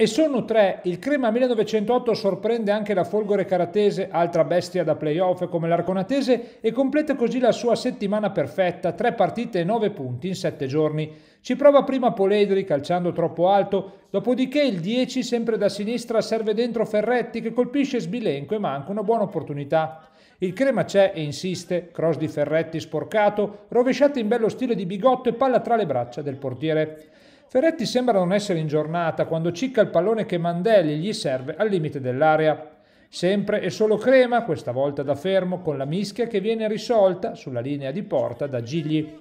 E sono tre, il Crema 1908 sorprende anche la Folgore Caratese, altra bestia da playoff come l'Arconatese, e completa così la sua settimana perfetta, tre partite e nove punti in sette giorni. Ci prova prima Poledri calciando troppo alto, dopodiché il 10 sempre da sinistra serve dentro Ferretti che colpisce Sbilenco e manca una buona opportunità. Il Crema c'è e insiste, cross di Ferretti sporcato, rovesciata in bello stile di bigotto e palla tra le braccia del portiere. Ferretti sembra non essere in giornata quando cicca il pallone che Mandelli gli serve al limite dell'area. Sempre e solo Crema, questa volta da fermo, con la mischia che viene risolta sulla linea di porta da Gigli.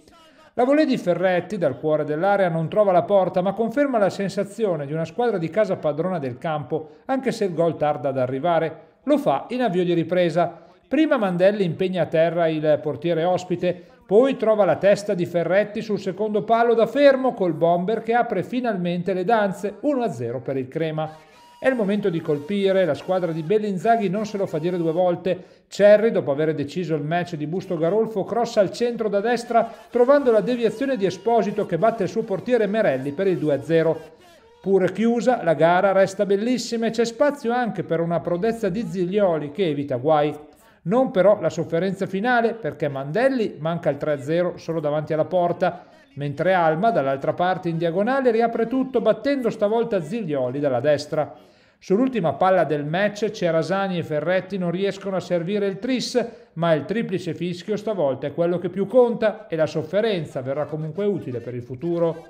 La volée di Ferretti dal cuore dell'area non trova la porta, ma conferma la sensazione di una squadra di casa padrona del campo, anche se il gol tarda ad arrivare. Lo fa in avvio di ripresa. Prima Mandelli impegna a terra il portiere ospite, poi trova la testa di Ferretti sul secondo palo da fermo col bomber che apre finalmente le danze, 1-0 per il Crema. È il momento di colpire, la squadra di Bellinzaghi non se lo fa dire due volte. Cerri, dopo aver deciso il match di Busto Garolfo, crossa al centro da destra, trovando la deviazione di Esposito che batte il suo portiere Merelli per il 2-0. Pure chiusa, la gara resta bellissima e c'è spazio anche per una prodezza di Ziglioli che evita guai non però la sofferenza finale perché Mandelli manca il 3-0 solo davanti alla porta, mentre Alma dall'altra parte in diagonale riapre tutto battendo stavolta Ziglioli dalla destra. Sull'ultima palla del match Cerasani e Ferretti non riescono a servire il tris, ma il triplice fischio stavolta è quello che più conta e la sofferenza verrà comunque utile per il futuro.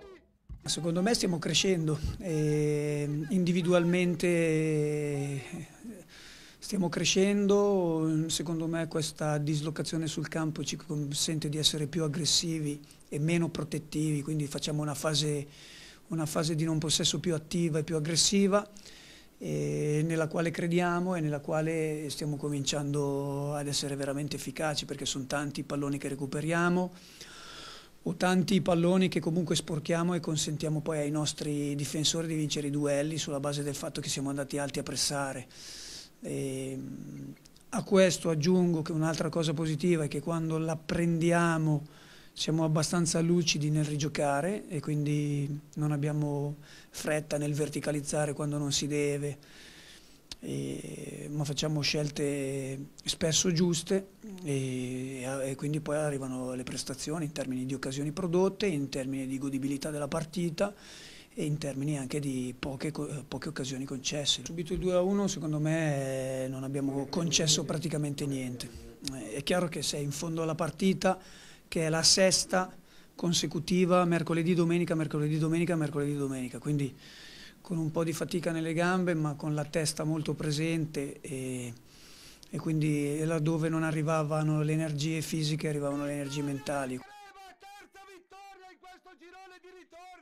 Secondo me stiamo crescendo, ehm, individualmente Stiamo crescendo, secondo me questa dislocazione sul campo ci consente di essere più aggressivi e meno protettivi, quindi facciamo una fase, una fase di non possesso più attiva e più aggressiva e nella quale crediamo e nella quale stiamo cominciando ad essere veramente efficaci perché sono tanti i palloni che recuperiamo o tanti palloni che comunque sporchiamo e consentiamo poi ai nostri difensori di vincere i duelli sulla base del fatto che siamo andati alti a pressare. E, ehm, a questo aggiungo che un'altra cosa positiva è che quando la prendiamo siamo abbastanza lucidi nel rigiocare e quindi non abbiamo fretta nel verticalizzare quando non si deve, e, ehm, ma facciamo scelte spesso giuste e, e, quindi poi arrivano le prestazioni in termini di occasioni prodotte, in termini di godibilità della partita e in termini anche di poche, eh, poche occasioni concesse. Subito il 2-1 secondo me eh, non abbiamo concesso praticamente niente. Eh, è chiaro che sei in fondo alla partita, che è la sesta consecutiva, mercoledì, domenica, mercoledì, domenica, mercoledì, domenica, quindi con un po' di fatica nelle gambe ma con la testa molto presente e, e quindi laddove non arrivavano le energie fisiche arrivavano le energie mentali. Terza vittoria in questo girone di ritorno!